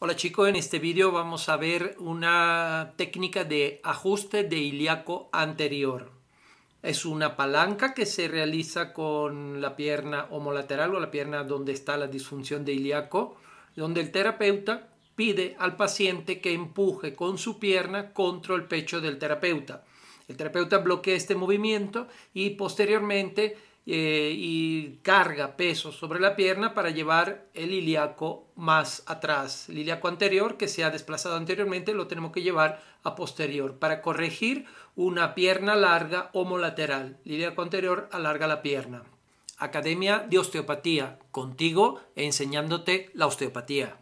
Hola chicos, en este vídeo vamos a ver una técnica de ajuste de ilíaco anterior. Es una palanca que se realiza con la pierna homolateral o la pierna donde está la disfunción de ilíaco, donde el terapeuta pide al paciente que empuje con su pierna contra el pecho del terapeuta. El terapeuta bloquea este movimiento y posteriormente eh, carga peso sobre la pierna para llevar el ilíaco más atrás. El ilíaco anterior que se ha desplazado anteriormente lo tenemos que llevar a posterior para corregir una pierna larga homolateral. El ilíaco anterior alarga la pierna. Academia de Osteopatía, contigo enseñándote la osteopatía.